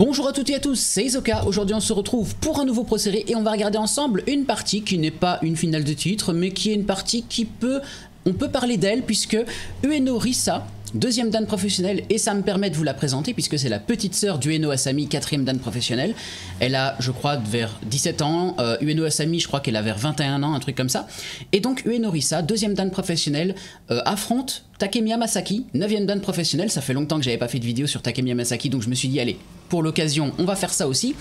Bonjour à toutes et à tous, c'est Isoka, aujourd'hui on se retrouve pour un nouveau procédé et on va regarder ensemble une partie qui n'est pas une finale de titre mais qui est une partie qui peut, on peut parler d'elle puisque Ueno Risa, deuxième dan professionnelle et ça me permet de vous la présenter puisque c'est la petite sœur d'Ueno Asami, quatrième dan professionnelle, elle a je crois vers 17 ans, euh, Ueno Asami je crois qu'elle a vers 21 ans, un truc comme ça, et donc Ueno Risa, deuxième dan professionnelle, euh, affronte Takemiya Masaki, 9 dan professionnelle, ça fait longtemps que j'avais pas fait de vidéo sur Takemiya Masaki donc je me suis dit allez pour l'occasion, on va faire ça aussi.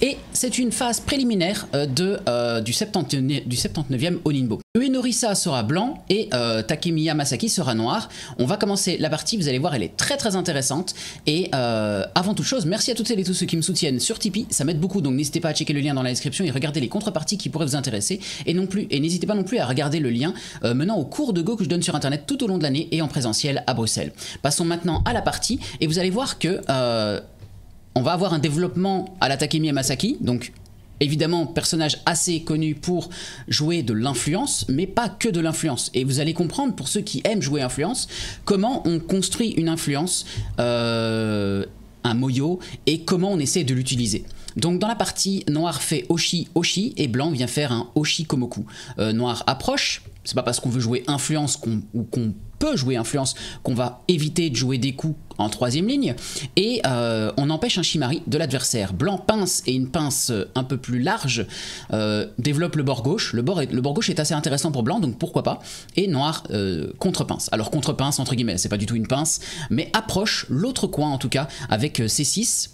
Et c'est une phase préliminaire euh, de, euh, du, 79, du au e Oninbo. Uenorisa sera blanc et euh, Takemiya Masaki sera noir. On va commencer la partie, vous allez voir, elle est très très intéressante. Et avant toute chose, merci à toutes et tous ceux qui me soutiennent sur Tipeee, ça m'aide beaucoup, donc n'hésitez pas à checker le lien dans la description et regarder les contreparties qui pourraient vous intéresser. Et n'hésitez pas non plus à regarder le lien menant au cours de Go que je donne sur internet tout au long de l'année et en présentiel à Bruxelles. Passons maintenant à la partie et vous allez voir que on va avoir un développement à la Takemi Masaki, donc évidemment personnage assez connu pour jouer de l'influence, mais pas que de l'influence. Et vous allez comprendre, pour ceux qui aiment jouer influence, comment on construit une influence, euh, un moyo, et comment on essaie de l'utiliser. Donc dans la partie, noir fait Oshi Oshi et blanc vient faire un Oshi Komoku. Euh, noir approche, c'est pas parce qu'on veut jouer influence ou qu'on jouer influence, qu'on va éviter de jouer des coups en troisième ligne, et euh, on empêche un chimari de l'adversaire. Blanc pince et une pince euh, un peu plus large euh, développe le bord gauche. Le bord, le bord gauche est assez intéressant pour blanc, donc pourquoi pas. Et noir contre-pince. Alors contre-pince, entre guillemets, c'est pas du tout une pince, mais approche l'autre coin en tout cas avec ses 6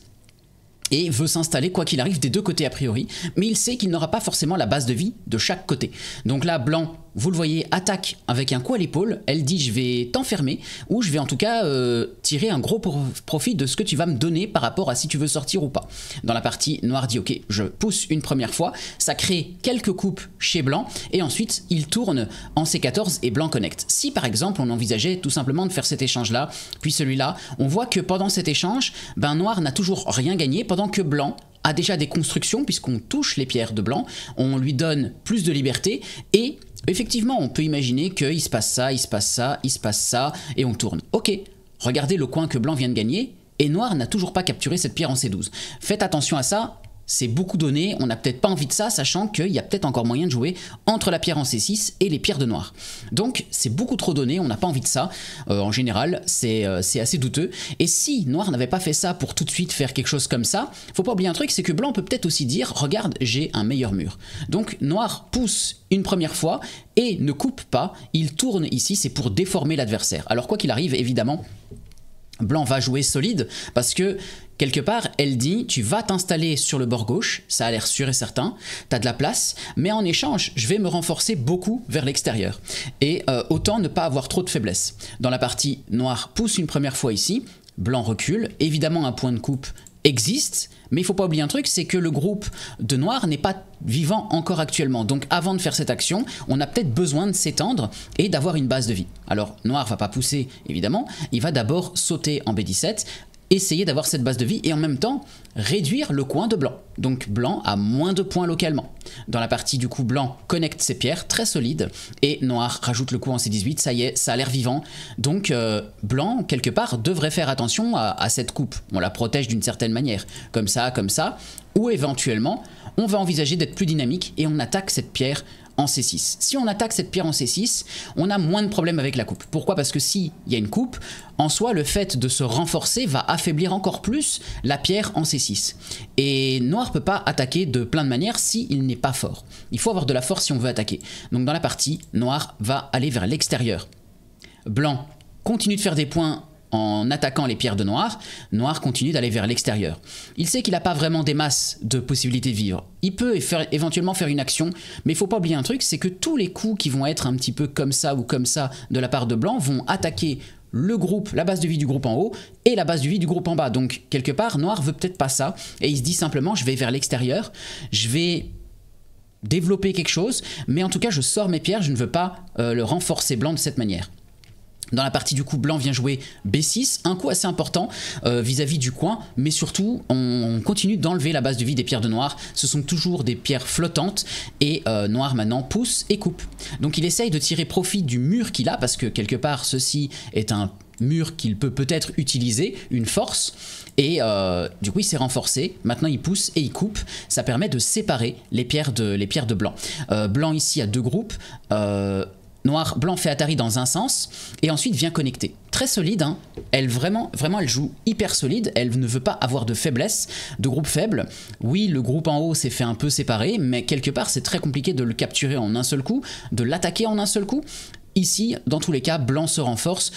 et veut s'installer quoi qu'il arrive des deux côtés a priori, mais il sait qu'il n'aura pas forcément la base de vie de chaque côté. Donc là, blanc vous le voyez, attaque avec un coup à l'épaule. Elle dit je vais t'enfermer ou je vais en tout cas euh, tirer un gros profit de ce que tu vas me donner par rapport à si tu veux sortir ou pas. Dans la partie, Noir dit ok, je pousse une première fois, ça crée quelques coupes chez Blanc et ensuite il tourne en C14 et Blanc connecte. Si par exemple on envisageait tout simplement de faire cet échange là, puis celui-là, on voit que pendant cet échange, ben Noir n'a toujours rien gagné pendant que Blanc a déjà des constructions puisqu'on touche les pierres de Blanc, on lui donne plus de liberté et Effectivement, on peut imaginer qu'il se passe ça, il se passe ça, il se passe ça, et on tourne. Ok, regardez le coin que Blanc vient de gagner, et Noir n'a toujours pas capturé cette pierre en C12. Faites attention à ça, c'est beaucoup donné, on n'a peut-être pas envie de ça, sachant qu'il y a peut-être encore moyen de jouer entre la pierre en C6 et les pierres de noir. Donc c'est beaucoup trop donné, on n'a pas envie de ça. Euh, en général, euh, c'est assez douteux. Et si noir n'avait pas fait ça pour tout de suite faire quelque chose comme ça, faut pas oublier un truc, c'est que blanc peut peut-être aussi dire, regarde, j'ai un meilleur mur. Donc noir pousse une première fois et ne coupe pas, il tourne ici, c'est pour déformer l'adversaire. Alors quoi qu'il arrive, évidemment, Blanc va jouer solide parce que Quelque part, elle dit, tu vas t'installer sur le bord gauche, ça a l'air sûr et certain, tu as de la place, mais en échange, je vais me renforcer beaucoup vers l'extérieur. Et euh, autant ne pas avoir trop de faiblesse. Dans la partie noire, pousse une première fois ici, blanc recule, évidemment un point de coupe existe, mais il faut pas oublier un truc, c'est que le groupe de noir n'est pas vivant encore actuellement. Donc avant de faire cette action, on a peut-être besoin de s'étendre et d'avoir une base de vie. Alors noir va pas pousser évidemment, il va d'abord sauter en B17, essayer d'avoir cette base de vie et en même temps réduire le coin de blanc. Donc blanc a moins de points localement. Dans la partie du coup blanc connecte ses pierres, très solides et noir rajoute le coup en C18, ça y est, ça a l'air vivant. Donc euh, blanc, quelque part, devrait faire attention à, à cette coupe. On la protège d'une certaine manière, comme ça, comme ça, ou éventuellement, on va envisager d'être plus dynamique et on attaque cette pierre C6. Si on attaque cette pierre en C6, on a moins de problèmes avec la coupe. Pourquoi Parce que s'il y a une coupe, en soi, le fait de se renforcer va affaiblir encore plus la pierre en C6. Et noir peut pas attaquer de plein de manières s'il n'est pas fort. Il faut avoir de la force si on veut attaquer. Donc dans la partie, noir va aller vers l'extérieur. Blanc continue de faire des points en attaquant les pierres de Noir, Noir continue d'aller vers l'extérieur. Il sait qu'il n'a pas vraiment des masses de possibilités de vivre. Il peut éventuellement faire une action, mais il faut pas oublier un truc, c'est que tous les coups qui vont être un petit peu comme ça ou comme ça de la part de Blanc vont attaquer le groupe, la base de vie du groupe en haut et la base de vie du groupe en bas. Donc quelque part, Noir veut peut-être pas ça et il se dit simplement je vais vers l'extérieur, je vais développer quelque chose, mais en tout cas je sors mes pierres, je ne veux pas euh, le renforcer Blanc de cette manière. Dans la partie du coup, blanc vient jouer B6, un coup assez important euh, vis-à-vis du coin, mais surtout on, continue d'enlever la base de vie des pierres de noir. Ce sont toujours des pierres flottantes et euh, noir maintenant pousse et coupe. Donc il essaye de tirer profit du mur qu'il a, parce que quelque part ceci est un mur qu'il peut peut-être utiliser, une force, et euh, du coup il s'est renforcé, maintenant il pousse et il coupe, ça permet de séparer les pierres de, les pierres de blanc. blanc ici a deux groupes, noir, blanc fait Atari dans un sens, et ensuite vient connecter. Très solide, hein. elle vraiment, vraiment, elle joue hyper solide, elle ne veut pas avoir de faiblesse, de groupe faible. Oui, le groupe en haut s'est fait un peu séparer, mais quelque part c'est très compliqué de le capturer en un seul coup, de l'attaquer en un seul coup. Ici, dans tous les cas, blanc se renforce,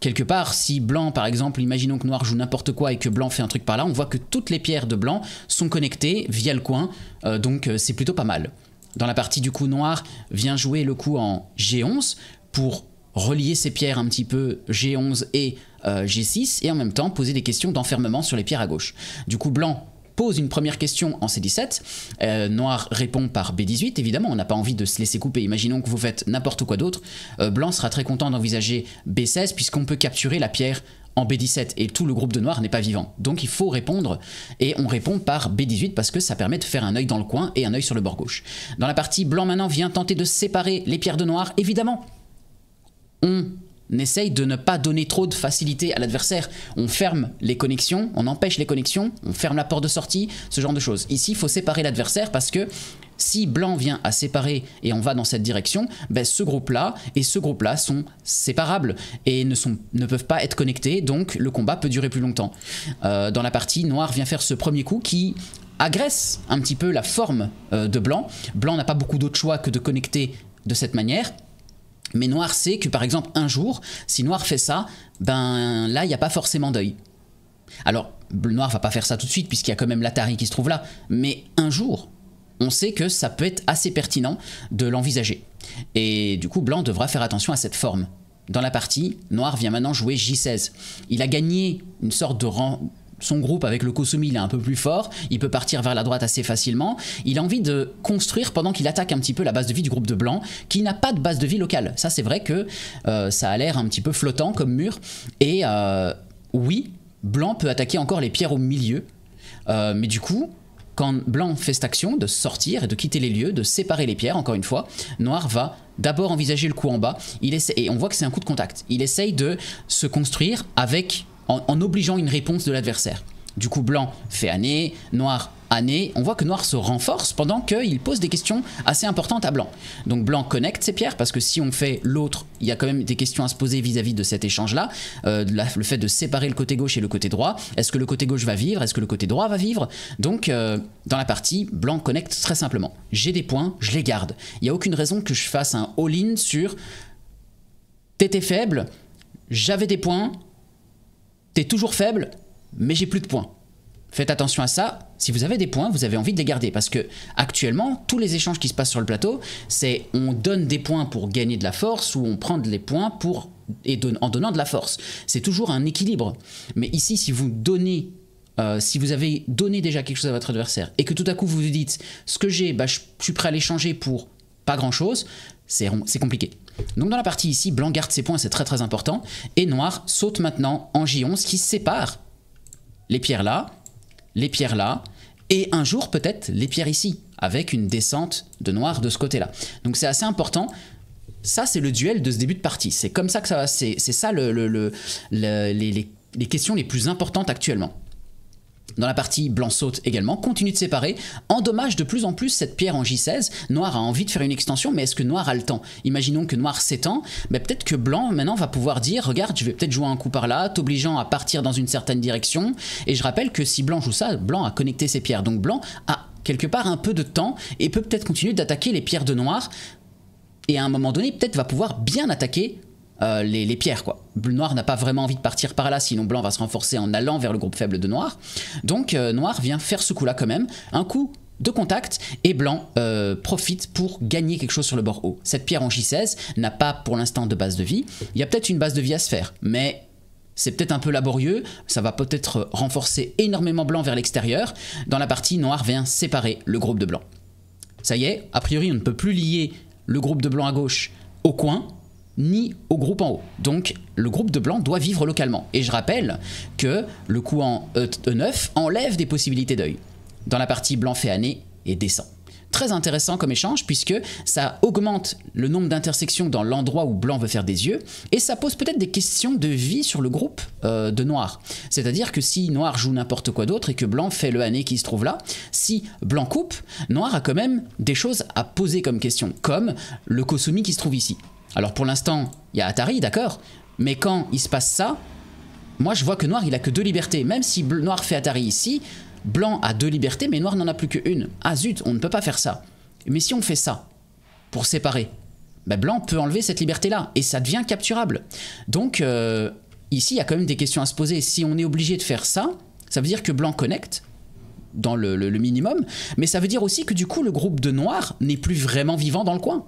quelque part, si blanc, par exemple, imaginons que noir joue n'importe quoi et que blanc fait un truc par là, on voit que toutes les pierres de blanc sont connectées via le coin, euh, donc euh, c'est plutôt pas mal. Dans la partie du coup noir, vient jouer le coup en G11 pour relier ses pierres un petit peu G11 et euh, G6 et en même temps poser des questions d'enfermement sur les pierres à gauche. Du coup blanc pose une première question en C17, euh, noir répond par B18, évidemment on n'a pas envie de se laisser couper, imaginons que vous faites n'importe quoi d'autre, euh, blanc sera très content d'envisager B16 puisqu'on peut capturer la pierre en B17 et tout le groupe de noirs n'est pas vivant. Donc il faut répondre et on répond par B18 parce que ça permet de faire un œil dans le coin et un œil sur le bord gauche. Dans la partie blanc maintenant vient tenter de séparer les pierres de noir. Évidemment, on n'essaye de ne pas donner trop de facilité à l'adversaire. On ferme les connexions, on empêche les connexions, on ferme la porte de sortie, ce genre de choses. Ici, il faut séparer l'adversaire parce que si blanc vient à séparer et on va dans cette direction, ben ce groupe-là et ce groupe-là sont séparables et ne, sont, ne peuvent pas être connectés, donc le combat peut durer plus longtemps. Euh, dans la partie, noir vient faire ce premier coup qui agresse un petit peu la forme euh, de blanc. Blanc n'a pas beaucoup d'autre choix que de connecter de cette manière. Mais Noir sait que par exemple un jour, si Noir fait ça, ben là il n'y a pas forcément d'œil. Alors Noir va pas faire ça tout de suite puisqu'il y a quand même l'Atari qui se trouve là, mais un jour, on sait que ça peut être assez pertinent de l'envisager. Et du coup Blanc devra faire attention à cette forme. Dans la partie, Noir vient maintenant jouer J16. Il a gagné une sorte de rang son groupe avec le Kosumi, il est un peu plus fort, il peut partir vers la droite assez facilement. Il a envie de construire pendant qu'il attaque un petit peu la base de vie du groupe de blanc, qui n'a pas de base de vie locale. Ça, c'est vrai que euh, ça a l'air un petit peu flottant comme mur. Et euh, oui, blanc peut attaquer encore les pierres au milieu, euh, mais du coup. Quand Blanc fait cette action de sortir et de quitter les lieux, de séparer les pierres, encore une fois, Noir va d'abord envisager le coup en bas. Il essaie, et on voit que c'est un coup de contact. Il essaye de se construire avec en, obligeant une réponse de l'adversaire. Du coup, blanc fait année, noir année. On voit que noir se renforce pendant qu'il pose des questions assez importantes à blanc. Donc blanc connecte ses pierres parce que si on fait l'autre, il y a quand même des questions à se poser vis-à-vis de cet échange-là. Euh, le fait de séparer le côté gauche et le côté droit. Est-ce que le côté gauche va vivre Est-ce que le côté droit va vivre Donc euh, dans la partie, blanc connecte très simplement. J'ai des points, je les garde. Il n'y a aucune raison que je fasse un all-in sur t'étais faible, j'avais des points, t'es toujours faible, mais j'ai plus de points. Faites attention à ça. Si vous avez des points, vous avez envie de les garder parce que actuellement, tous les échanges qui se passent sur le plateau, c'est on donne des points pour gagner de la force ou on prend des points pour et en donnant de la force. C'est toujours un équilibre. Mais ici, si vous donnez, euh, si vous avez donné déjà quelque chose à votre adversaire et que tout à coup vous vous dites ce que j'ai, bah, je suis prêt à l'échanger pour pas grand chose, c'est compliqué. Donc dans la partie ici, blanc garde ses points, c'est très très important, et noir saute maintenant en J11 qui sépare les pierres là, les pierres là, et un jour peut-être les pierres ici, avec une descente de noir de ce côté-là. Donc c'est assez important. Ça, c'est le duel de ce début de partie. C'est comme ça que ça va. C'est ça les questions les plus importantes actuellement. Dans la partie blanc saute également, continue de séparer, endommage de plus en plus cette pierre en J16. Noir a envie de faire une extension, mais est-ce que Noir a le temps Imaginons que Noir s'étend, mais peut-être que Blanc maintenant va pouvoir dire, regarde, je vais peut-être jouer un coup par là, t'obligeant à partir dans une certaine direction. Et je rappelle que si Blanc joue ça, Blanc a connecté ses pierres, donc Blanc a quelque part un peu de temps et peut peut-être continuer d'attaquer les pierres de Noir. Et à un moment donné, peut-être va pouvoir bien attaquer euh, les, pierres. Quoi. Noir n'a pas vraiment envie de partir par là, sinon Blanc va se renforcer en allant vers le groupe faible de Noir. Donc euh, Noir vient faire ce coup-là quand même. Un coup de contact et Blanc euh, profite pour gagner quelque chose sur le bord haut. Cette pierre en J16 n'a pas pour l'instant de base de vie. Il y a peut-être une base de vie à se faire, mais c'est peut-être un peu laborieux, ça va peut-être renforcer énormément Blanc vers l'extérieur. Dans la partie, Noir vient séparer le groupe de Blanc. Ça y est, a priori on ne peut plus lier le groupe de Blanc à gauche au coin, ni au groupe en haut. Donc le groupe de blanc doit vivre localement. Et je rappelle que le coup en E9 enlève des possibilités d'œil dans la partie blanc fait année et descend. Très intéressant comme échange puisque ça augmente le nombre d'intersections dans l'endroit où blanc veut faire des yeux et ça pose peut-être des questions de vie sur le groupe euh, de noir. C'est-à-dire que si noir joue n'importe quoi d'autre et que blanc fait le année qui se trouve là, si blanc coupe, noir a quand même des choses à poser comme question, comme le Kosumi qui se trouve ici. Alors pour l'instant, il y a Atari, d'accord, mais quand il se passe ça, moi je vois que Noir il a que deux libertés. Même si Noir fait Atari ici, Blanc a deux libertés, mais Noir n'en a plus qu'une. Ah zut, on ne peut pas faire ça. Mais si on fait ça, pour séparer, ben, Blanc peut enlever cette liberté-là, et ça devient capturable. Donc euh, ici, il y a quand même des questions à se poser. Si on est obligé de faire ça, ça veut dire que Blanc connecte, dans le minimum, mais ça veut dire aussi que du coup, le groupe de Noir n'est plus vraiment vivant dans le coin.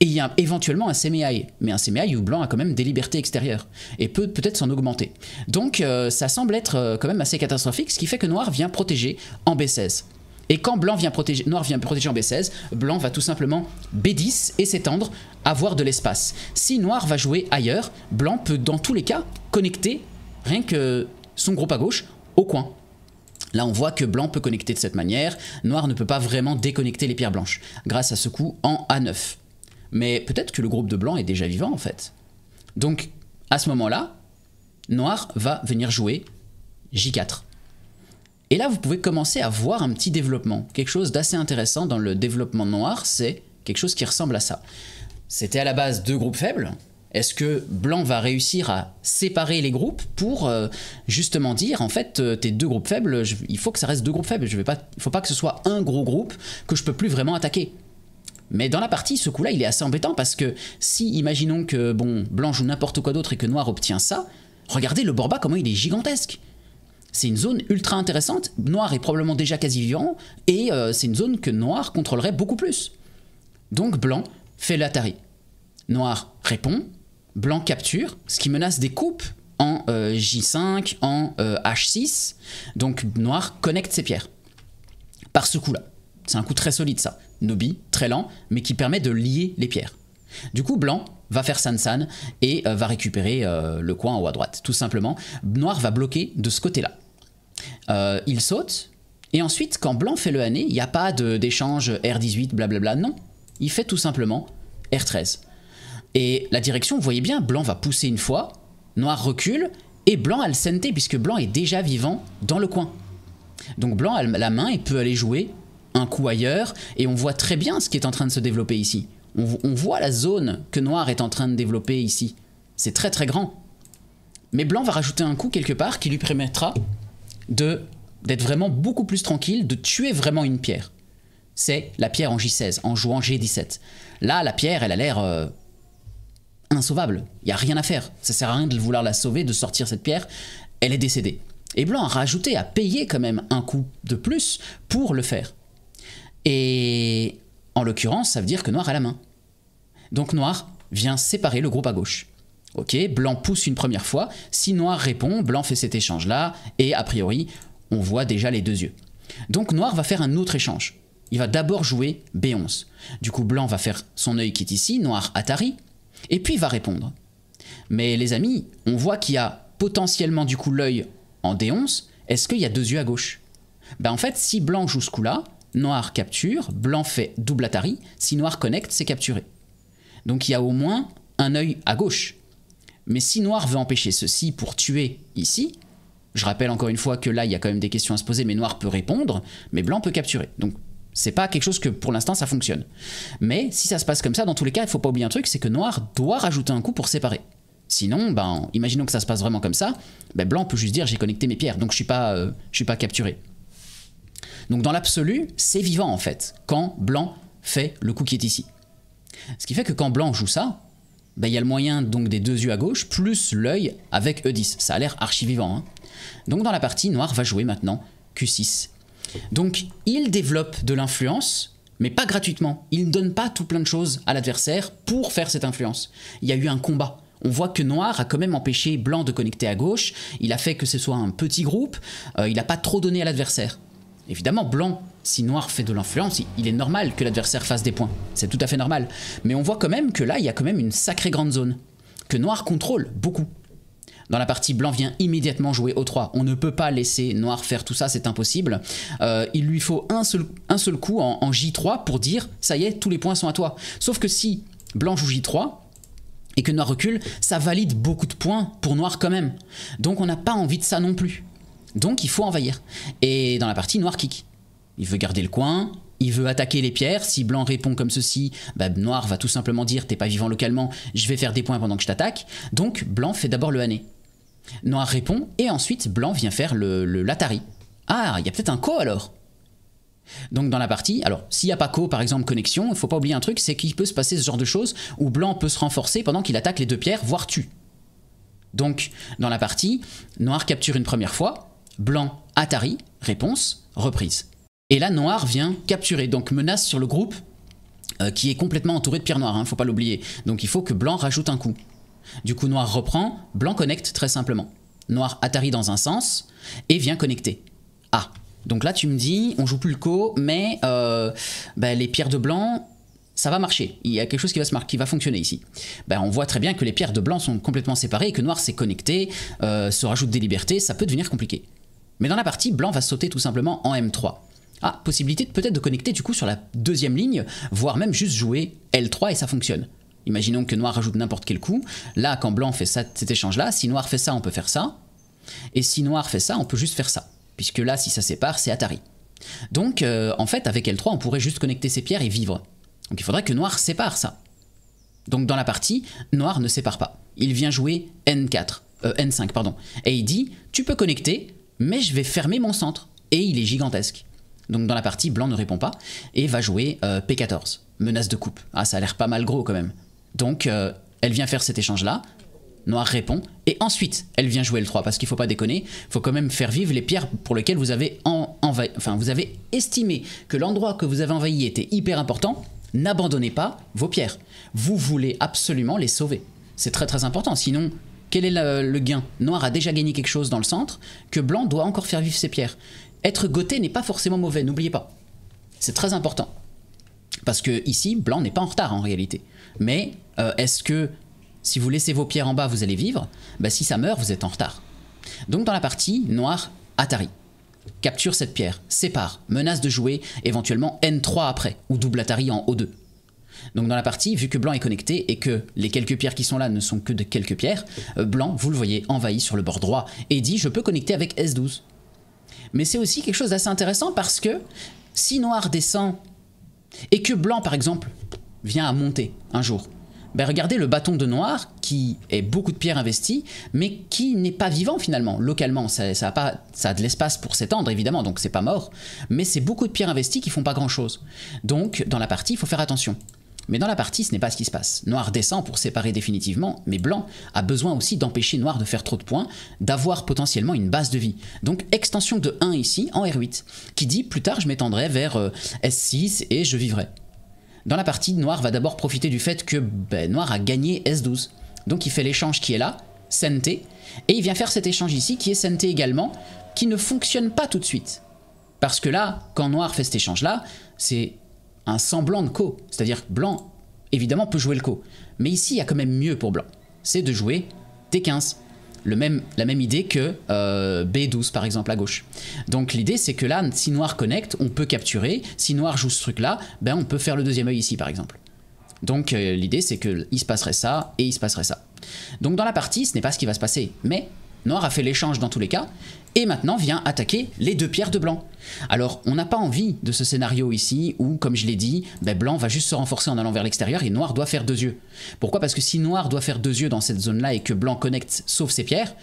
Et il y a éventuellement un CMI, mais un CMI où blanc a quand même des libertés extérieures et peut peut-être s'en augmenter. Donc euh, ça semble être euh, quand même assez catastrophique, ce qui fait que noir vient protéger en B16. Et quand blanc vient protéger, noir vient protéger en B16, blanc va tout simplement B10 et s'étendre, avoir de l'espace. Si noir va jouer ailleurs, blanc peut dans tous les cas connecter rien que son groupe à gauche au coin. Là, on voit que blanc peut connecter de cette manière, noir ne peut pas vraiment déconnecter les pierres blanches, grâce à ce coup en A9. Mais peut-être que le groupe de blanc est déjà vivant en fait. Donc à ce moment-là, noir va venir jouer J4. Et là, vous pouvez commencer à voir un petit développement. Quelque chose d'assez intéressant dans le développement noir, c'est quelque chose qui ressemble à ça. C'était à la base deux groupes faibles. Est-ce que blanc va réussir à séparer les groupes pour euh, justement dire en fait euh, tes deux groupes faibles, il faut que ça reste deux groupes faibles, je ne pas, faut pas que ce soit un gros groupe que je peux plus vraiment attaquer. Mais dans la partie, ce coup-là, il est assez embêtant parce que si, imaginons que, bon, blanc ou n'importe quoi d'autre et que noir obtient ça, regardez le Borba comment il est gigantesque. C'est une zone ultra intéressante, noir est probablement déjà quasi vivant, et euh, c'est une zone que noir contrôlerait beaucoup plus. Donc blanc fait l'Atari. Noir répond, blanc capture, ce qui menace des coupes en euh, J5, en H6. Euh, Donc noir connecte ses pierres. Par ce coup-là. C'est un coup très solide ça. Nobi, très lent, mais qui permet de lier les pierres. Du coup, blanc va faire san-san et euh, va récupérer euh, le coin en haut à droite, tout simplement. Noir va bloquer de ce côté-là. Euh, il saute, et ensuite, quand blanc fait le hané, il n'y a pas d'échange R18, blablabla, non. Il fait tout simplement R13. Et la direction, vous voyez bien, blanc va pousser une fois, noir recule, et blanc a le sente, puisque blanc est déjà vivant dans le coin. Donc blanc a la main et peut aller jouer un coup ailleurs, et on voit très bien ce qui est en train de se développer ici. On, voit la zone que noir est en train de développer ici. C'est très très grand. Mais blanc va rajouter un coup quelque part qui lui permettra de d'être vraiment beaucoup plus tranquille, de tuer vraiment une pierre. C'est la pierre en J16, en jouant G17. Là, la pierre, elle a l'air insouvable. Euh, insauvable. Il n'y a rien à faire. Ça sert à rien de vouloir la sauver, de sortir cette pierre. Elle est décédée. Et Blanc a rajouté, a payé quand même un coup de plus pour le faire. Et en l'occurrence, ça veut dire que noir a la main. Donc noir vient séparer le groupe à gauche. Ok, blanc pousse une première fois, si noir répond, blanc fait cet échange-là, et a priori, on voit déjà les deux yeux. Donc noir va faire un autre échange. Il va d'abord jouer B11. Du coup, blanc va faire son œil qui est ici, noir Atari, et puis il va répondre. Mais les amis, on voit qu'il y a potentiellement du coup l'œil en D11. Est-ce qu'il y a deux yeux à gauche ben, En fait, si blanc joue ce coup-là, noir capture, blanc fait double Atari, si noir connecte, c'est capturé. Donc il y a au moins un œil à gauche. Mais si noir veut empêcher ceci pour tuer ici, je rappelle encore une fois que là il y a quand même des questions à se poser, mais noir peut répondre, mais blanc peut capturer. Donc c'est pas quelque chose que pour l'instant ça fonctionne. Mais si ça se passe comme ça, dans tous les cas, il faut pas oublier un truc, c'est que noir doit rajouter un coup pour séparer. Sinon, ben, imaginons que ça se passe vraiment comme ça, ben blanc peut juste dire j'ai connecté mes pierres, donc je suis pas, euh, je suis pas capturé. Donc dans l'absolu, c'est vivant en fait, quand blanc fait le coup qui est ici. Ce qui fait que quand blanc joue ça, ben, il y a le moyen donc des deux yeux à gauche, plus l'œil avec E10. Ça a l'air archi vivant. Hein. Donc dans la partie, noir va jouer maintenant Q6. Donc il développe de l'influence, mais pas gratuitement. Il ne donne pas tout plein de choses à l'adversaire pour faire cette influence. Il y a eu un combat. On voit que Noir a quand même empêché Blanc de connecter à gauche, il a fait que ce soit un petit groupe, euh, il n'a pas trop donné à l'adversaire. Évidemment, blanc, si noir fait de l'influence, il est normal que l'adversaire fasse des points. C'est tout à fait normal. Mais on voit quand même que là, il y a quand même une sacrée grande zone. Que noir contrôle beaucoup. Dans la partie, blanc vient immédiatement jouer o 3. On ne peut pas laisser noir faire tout ça, c'est impossible. Euh, il lui faut un seul, un seul coup en, en J3 pour dire « ça y est, tous les points sont à toi ». Sauf que si blanc joue J3, et que noir recule, ça valide beaucoup de points pour noir quand même. Donc on n'a pas envie de ça non plus. Donc il faut envahir. Et dans la partie, noir kick. Il veut garder le coin, il veut attaquer les pierres. Si blanc répond comme ceci, bah, noir va tout simplement dire t'es pas vivant localement, je vais faire des points pendant que je t'attaque. Donc blanc fait d'abord le hané. Noir répond et ensuite blanc vient faire le, l'atari. Ah, il y a peut-être un co alors. Donc dans la partie, alors s'il n'y a pas co par exemple connexion, il faut pas oublier un truc, c'est qu'il peut se passer ce genre de choses où blanc peut se renforcer pendant qu'il attaque les deux pierres, voire tue. Donc dans la partie, noir capture une première fois, Blanc, Atari, réponse, reprise. Et là, Noir vient capturer, donc menace sur le groupe euh, qui est complètement entouré de pierres noires ne hein, faut pas l'oublier. Donc il faut que Blanc rajoute un coup. Du coup, Noir reprend, Blanc connecte très simplement. Noir atari dans un sens et vient connecter. Ah, donc là tu me dis, on joue plus le co, mais euh, bah, les pierres de Blanc, ça va marcher. Il y a quelque chose qui va, se marquer, qui va fonctionner ici. Bah, on voit très bien que les pierres de blanc sont complètement séparées et que noir s'est connecté, euh, se rajoute des libertés, ça peut devenir compliqué. Mais dans la partie, blanc va sauter tout simplement en M3. Ah, possibilité peut-être de connecter du coup sur la deuxième ligne, voire même juste jouer L3 et ça fonctionne. Imaginons que noir rajoute n'importe quel coup. Là, quand blanc fait ça, cet échange-là, si noir fait ça, on peut faire ça. Et si noir fait ça, on peut juste faire ça. Puisque là, si ça sépare, c'est Atari. Donc, euh, en fait, avec L3, on pourrait juste connecter ces pierres et vivre. Donc il faudrait que noir sépare ça. Donc dans la partie, noir ne sépare pas. Il vient jouer N4, euh, N5, pardon. Et il dit, tu peux connecter, mais je vais fermer mon centre. Et il est gigantesque. Donc dans la partie, blanc ne répond pas et va jouer euh, P14, menace de coupe. Ah, ça a l'air pas mal gros quand même. Donc euh, elle vient faire cet échange-là, noir répond, et ensuite elle vient jouer le 3, parce qu'il faut pas déconner, faut quand même faire vivre les pierres pour lesquelles vous avez, enfin, vous avez estimé que l'endroit que vous avez envahi était hyper important, n'abandonnez pas vos pierres. Vous voulez absolument les sauver. C'est très très important, sinon quel est le, gain Noir a déjà gagné quelque chose dans le centre, que Blanc doit encore faire vivre ses pierres. Être goté n'est pas forcément mauvais, n'oubliez pas. C'est très important. Parce que ici, Blanc n'est pas en retard en réalité. Mais euh, est-ce que si vous laissez vos pierres en bas, vous allez vivre ben, Si ça meurt, vous êtes en retard. Donc dans la partie, Noir Atari. Capture cette pierre, sépare, menace de jouer, éventuellement N3 après, ou double Atari en O2. Donc dans la partie, vu que blanc est connecté et que les quelques pierres qui sont là ne sont que de quelques pierres, euh, blanc, vous le voyez, envahi sur le bord droit et dit je peux connecter avec S12. Mais c'est aussi quelque chose d'assez intéressant parce que si noir descend et que blanc par exemple vient à monter un jour, ben, regardez le bâton de noir qui est beaucoup de pierres investies, mais qui n'est pas vivant finalement. Localement, ça, ça a, pas, ça a de l'espace pour s'étendre évidemment, donc c'est pas mort, mais c'est beaucoup de pierres investies qui font pas grand chose. Donc dans la partie, il faut faire attention. Mais dans la partie, ce n'est pas ce qui se passe. Noir descend pour séparer définitivement, mais Blanc a besoin aussi d'empêcher Noir de faire trop de points, d'avoir potentiellement une base de vie. Donc extension de 1 ici en R8, qui dit plus tard je m'étendrai vers euh, S6 et je vivrai. Dans la partie, Noir va d'abord profiter du fait que ben, Noir a gagné S12. Donc il fait l'échange qui est là, Sente, et il vient faire cet échange ici qui est Sente également, qui ne fonctionne pas tout de suite. Parce que là, quand Noir fait cet échange-là, c'est un semblant de co. C'est-à-dire que blanc, évidemment, peut jouer le co. Mais ici, il y a quand même mieux pour blanc. C'est de jouer D15. Le même, la même idée que euh, B12 par exemple à gauche. Donc l'idée c'est que là, si noir connecte, on peut capturer. Si noir joue ce truc là, ben, on peut faire le deuxième œil ici par exemple. Donc euh, l'idée c'est il se passerait ça et il se passerait ça. Donc dans la partie, ce n'est pas ce qui va se passer. Mais Noir a fait l'échange dans tous les cas, et maintenant vient attaquer les deux pierres de Blanc. Alors, on n'a pas envie de ce scénario ici où, comme je l'ai dit, ben, Blanc va juste se renforcer en allant vers l'extérieur et Noir doit faire deux yeux. Pourquoi Parce que si Noir doit faire deux yeux dans cette zone-là et que Blanc connecte sauf ses pierres,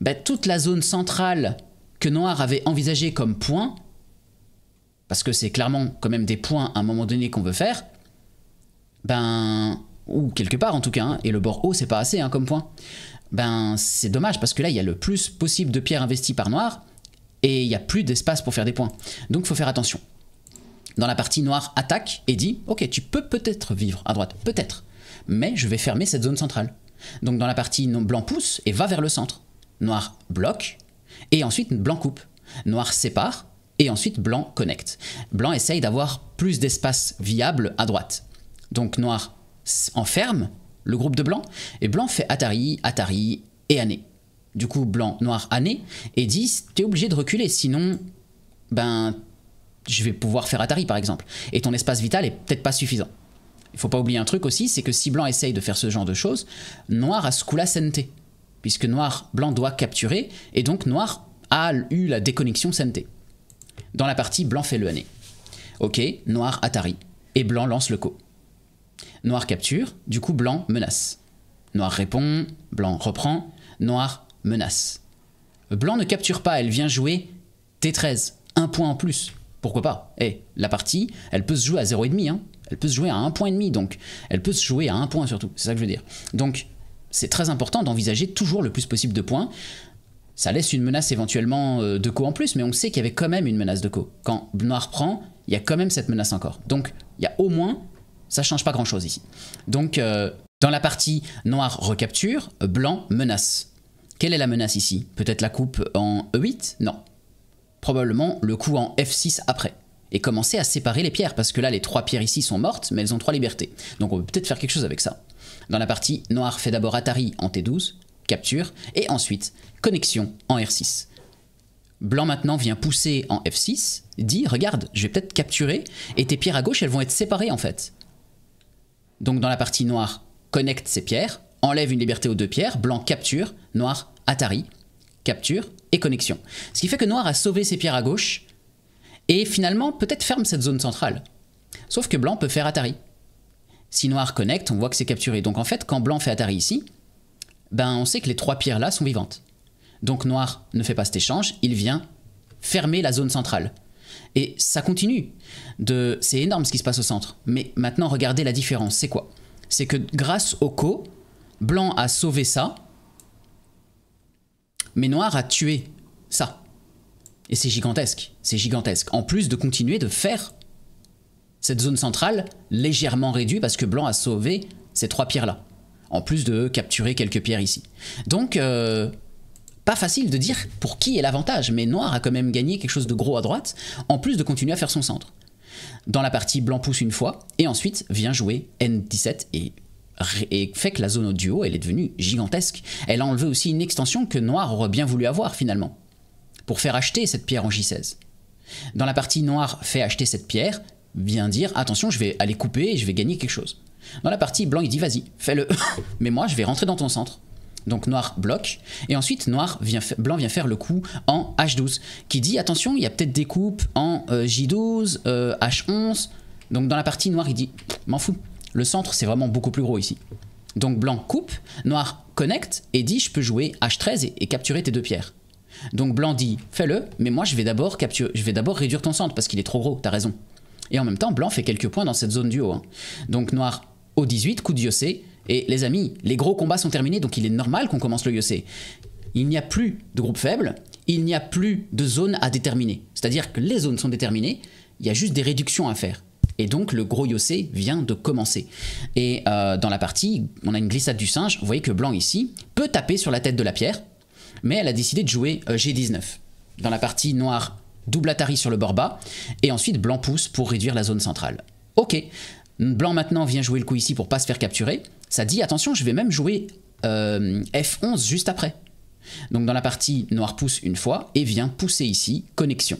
ben, toute la zone centrale que Noir avait envisagée comme point, parce que c'est clairement quand même des points à un moment donné qu'on veut faire, ben ou quelque part en tout cas, hein, et le bord haut c'est pas assez hein, comme point, ben c'est dommage parce que là il y a le plus possible de pierres investies par noir et il n'y a plus d'espace pour faire des points. Donc faut faire attention. Dans la partie noire attaque et dit ok tu peux peut-être vivre à droite, peut-être, mais je vais fermer cette zone centrale. Donc dans la partie blanc pousse et va vers le centre. Noir bloque et ensuite blanc coupe. Noir sépare et ensuite blanc connecte. Blanc essaye d'avoir plus d'espace viable à droite. Donc noir enferme le groupe de Blanc. Et Blanc fait Atari, Atari et année. Du coup, Blanc, Noir, année. Et dit, t'es obligé de reculer, sinon, ben, je vais pouvoir faire Atari par exemple. Et ton espace vital est peut-être pas suffisant. Il faut pas oublier un truc aussi, c'est que si Blanc essaye de faire ce genre de choses, Noir a ce coup-là Puisque Noir, Blanc doit capturer, et donc Noir a eu la déconnexion santé. Dans la partie, Blanc fait le année. Ok, Noir Atari. Et Blanc lance le co. Noir capture, du coup blanc menace. Noir répond, blanc reprend, noir menace. Blanc ne capture pas, elle vient jouer T13, un point en plus. Pourquoi pas Eh, la partie, elle peut se jouer à 0,5, hein. elle peut se jouer à 1,5, donc elle peut se jouer à 1 point surtout, c'est ça que je veux dire. Donc c'est très important d'envisager toujours le plus possible de points. Ça laisse une menace éventuellement euh, de co en plus, mais on sait qu'il y avait quand même une menace de co. Quand noir prend, il y a quand même cette menace encore. Donc il y a au moins ça change pas grand chose ici. Donc, euh, dans la partie noir recapture, blanc menace. Quelle est la menace ici Peut-être la coupe en E8 Non. Probablement le coup en F6 après. Et commencer à séparer les pierres, parce que là les trois pierres ici sont mortes, mais elles ont trois libertés. Donc on peut peut-être faire quelque chose avec ça. Dans la partie, noir fait d'abord Atari en T12, capture, et ensuite connexion en R6. Blanc maintenant vient pousser en F6, dit regarde, je vais peut-être capturer, et tes pierres à gauche elles vont être séparées en fait donc dans la partie noire, connecte ses pierres, enlève une liberté aux deux pierres, blanc capture, noir Atari, capture et connexion. Ce qui fait que noir a sauvé ses pierres à gauche et finalement peut-être ferme cette zone centrale. Sauf que blanc peut faire Atari. Si noir connecte, on voit que c'est capturé. Donc en fait, quand blanc fait Atari ici, ben on sait que les trois pierres là sont vivantes. Donc noir ne fait pas cet échange, il vient fermer la zone centrale. Et ça continue. De... C'est énorme ce qui se passe au centre. Mais maintenant, regardez la différence. C'est quoi C'est que grâce au co, Blanc a sauvé ça, mais Noir a tué ça. Et c'est gigantesque. C'est gigantesque. En plus de continuer de faire cette zone centrale légèrement réduite parce que Blanc a sauvé ces trois pierres-là. En plus de capturer quelques pierres ici. Donc, euh, pas facile de dire pour qui est l'avantage, mais Noir a quand même gagné quelque chose de gros à droite, en plus de continuer à faire son centre. Dans la partie, Blanc pousse une fois, et ensuite vient jouer N17 et, fait que la zone au duo, elle est devenue gigantesque. Elle a enlevé aussi une extension que Noir aurait bien voulu avoir finalement, pour faire acheter cette pierre en J16. Dans la partie, Noir fait acheter cette pierre, vient dire attention, je vais aller couper et je vais gagner quelque chose. Dans la partie, Blanc il dit vas-y, fais-le, mais moi je vais rentrer dans ton centre. Donc noir bloque. Et ensuite, noir blanc vient faire le coup en H12, qui dit attention, il y a peut-être des coupes en euh, J12, euh, H11. Donc dans la partie noir il dit m'en fous. Le centre, c'est vraiment beaucoup plus gros ici. Donc blanc coupe, noir connecte et dit je peux jouer H13 et, capturer tes deux pierres. Donc blanc dit fais-le, mais moi je vais d'abord je vais d'abord réduire ton centre parce qu'il est trop gros, t'as raison. Et en même temps, blanc fait quelques points dans cette zone du haut. Hein. Donc noir au 18, coup de et les amis, les gros combats sont terminés, donc il est normal qu'on commence le Yosé. Il n'y a plus de groupe faible, il n'y a plus de zone à déterminer. C'est-à-dire que les zones sont déterminées, il y a juste des réductions à faire. Et donc le gros Yossé vient de commencer. Et euh, dans la partie, on a une glissade du singe. Vous voyez que Blanc ici peut taper sur la tête de la pierre, mais elle a décidé de jouer euh, G19. Dans la partie noire, double Atari sur le bord bas, et ensuite Blanc pousse pour réduire la zone centrale. Ok, Blanc maintenant vient jouer le coup ici pour pas se faire capturer. Ça dit attention, je vais même jouer euh, F11 juste après. Donc dans la partie, noir pousse une fois et vient pousser ici, connexion.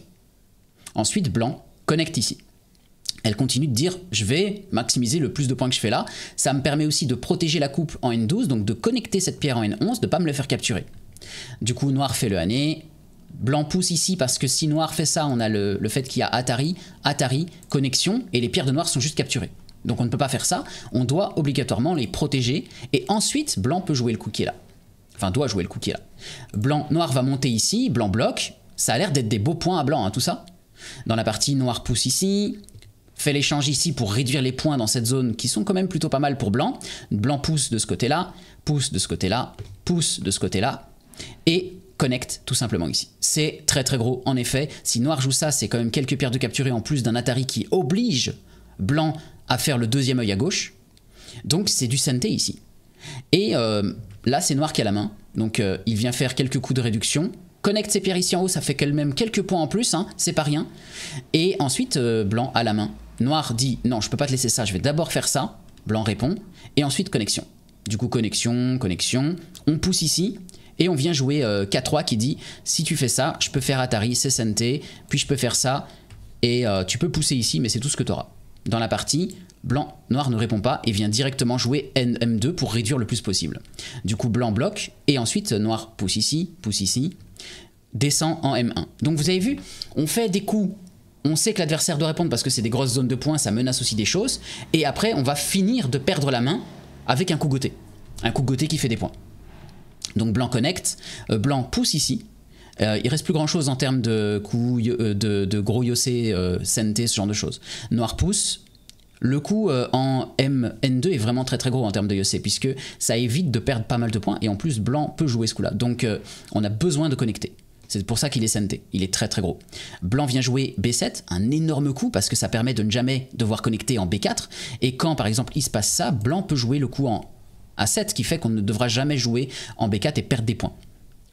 Ensuite, blanc connecte ici. Elle continue de dire je vais maximiser le plus de points que je fais là. Ça me permet aussi de protéger la coupe en N12, donc de connecter cette pierre en N11, de pas me le faire capturer. Du coup, noir fait le année, Blanc pousse ici parce que si noir fait ça, on a le fait qu'il y a Atari, Atari, connexion, et les pierres de noir sont juste capturées. Donc on ne peut pas faire ça, on doit obligatoirement les protéger, et ensuite blanc peut jouer le cookie là. Enfin doit jouer le cookie là. Blanc, noir va monter ici, blanc bloque, ça a l'air d'être des beaux points à blanc hein, tout ça. Dans la partie noir pousse ici, fait l'échange ici pour réduire les points dans cette zone qui sont quand même plutôt pas mal pour blanc. Blanc pousse de ce côté-là, pousse de ce côté-là, pousse de ce côté-là, et connecte tout simplement ici. C'est très très gros en effet, si noir joue ça c'est quand même quelques pierres de capturer en plus d'un Atari qui oblige blanc à faire le deuxième œil à gauche. Donc c'est du santé ici. Et euh, là, c'est noir qui a la main. Donc euh, il vient faire quelques coups de réduction. Connecte ses pierres ici en haut, ça fait qu'elle-même quelques points en plus, hein. c'est pas rien. Et ensuite, euh, blanc à la main. Noir dit non, je peux pas te laisser ça, je vais d'abord faire ça. Blanc répond. Et ensuite, connexion. Du coup, connexion, connexion. On pousse ici. Et on vient jouer K3 qui dit si tu fais ça, je peux faire Atari, c'est santé, puis je peux faire ça. Et tu peux pousser ici, mais c'est tout ce que tu auras dans la partie, blanc, noir ne répond pas et vient directement jouer NM2 pour réduire le plus possible. Du coup, blanc bloque et ensuite noir pousse ici, pousse ici, descend en M1. Donc vous avez vu, on fait des coups on sait que l'adversaire doit répondre parce que c'est des grosses zones de points, ça menace aussi des choses. Et après, on va finir de perdre la main avec un coup goté. Un coup goté qui fait des points. Donc blanc connecte, euh, blanc pousse ici, euh, il reste plus grand chose en termes de euh, de, gros Yossé, euh, ce genre de choses. Noir pousse, le coup euh, en MN2 est vraiment très très gros en termes de Yossé, puisque ça évite de perdre pas mal de points, et en plus blanc peut jouer ce coup-là. Donc on a besoin de connecter. C'est pour ça qu'il est Sente, il est très très gros. Blanc vient jouer B7, un énorme coup parce que ça permet de ne jamais devoir connecter en B4. Et quand par exemple il se passe ça, blanc peut jouer le coup en A7 qui fait qu'on ne devra jamais jouer en B4 et perdre des points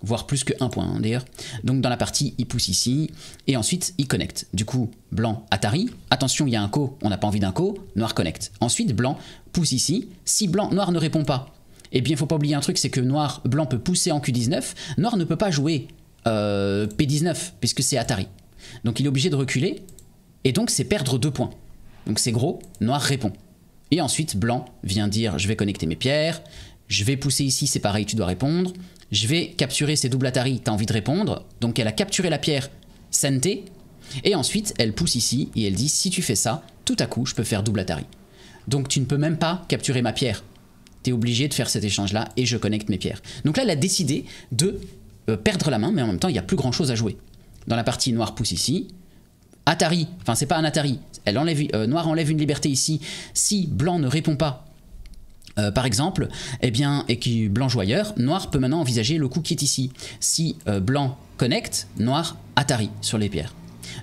voire plus que 1 point hein, d'ailleurs. Donc dans la partie, il pousse ici, et ensuite il connecte. Du coup, blanc Atari, attention il y a un co, on n'a pas envie d'un co, noir connecte. Ensuite, blanc pousse ici, si blanc, noir ne répond pas, eh bien faut pas oublier un truc, c'est que noir, blanc peut pousser en Q19, noir ne peut pas jouer euh, P19, puisque c'est Atari. Donc il est obligé de reculer, et donc c'est perdre deux points. Donc c'est gros, noir répond. Et ensuite, blanc vient dire je vais connecter mes pierres, je vais pousser ici, c'est pareil, tu dois répondre je vais capturer ces doubles Atari, t'as envie de répondre. Donc elle a capturé la pierre Santé. Et ensuite, elle pousse ici et elle dit si tu fais ça, tout à coup, je peux faire double Atari. Donc tu ne peux même pas capturer ma pierre. T'es obligé de faire cet échange-là et je connecte mes pierres. Donc là, elle a décidé de euh, perdre la main, mais en même temps, il n'y a plus grand chose à jouer. Dans la partie noire pousse ici. Atari, enfin c'est pas un Atari, elle enlève, euh, noir enlève une liberté ici. Si blanc ne répond pas, euh, par exemple, et eh bien, et qui blanc joyeur, noir peut maintenant envisager le coup qui est ici. Si euh, blanc connecte, noir atari sur les pierres.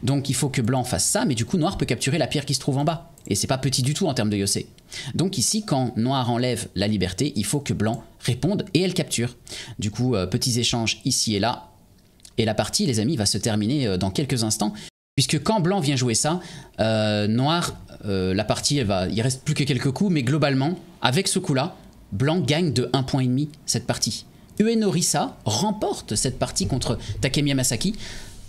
Donc il faut que blanc fasse ça, mais du coup noir peut capturer la pierre qui se trouve en bas. Et c'est pas petit du tout en termes de Yossé. Donc ici, quand noir enlève la liberté, il faut que blanc réponde et elle capture. Du coup, euh, petits échanges ici et là. Et la partie, les amis, va se terminer dans quelques instants. Puisque quand blanc vient jouer ça, noir euh, la partie, elle va, il reste plus que quelques coups, mais globalement, avec ce coup-là, Blanc gagne de 1,5 point cette partie. Risa remporte cette partie contre Takemiya Masaki.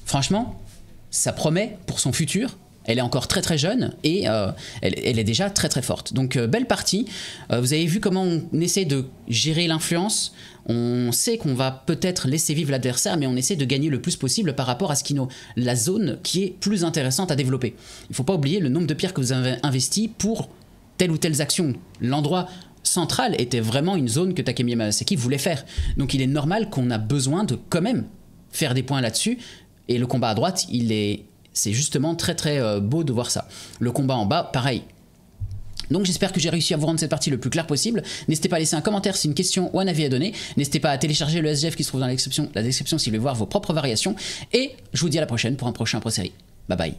Franchement, ça promet pour son futur elle est encore très très jeune et euh, elle, est déjà très très forte. Donc euh, belle partie. Euh, vous avez vu comment on essaie de gérer l'influence. On sait qu'on va peut-être laisser vivre l'adversaire, mais on essaie de gagner le plus possible par rapport à ce la zone qui est plus intéressante à développer. Il ne faut pas oublier le nombre de pierres que vous avez investies pour telle ou telle action. L'endroit central était vraiment une zone que Takemi Masaki voulait faire. Donc il est normal qu'on a besoin de quand même faire des points là-dessus. Et le combat à droite, il est c'est justement très très euh, beau de voir ça. Le combat en bas, pareil, donc j'espère que j'ai réussi à vous rendre cette partie le plus clair possible. N'hésitez pas à laisser un commentaire si une question ou un avis à donner. N'hésitez pas à télécharger le SGF qui se trouve dans la description, la description si vous voulez voir vos propres variations. Et je vous dis à la prochaine pour un prochain pro-série. Bye bye